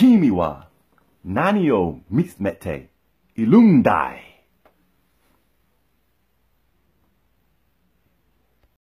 君は何を見つめているんだい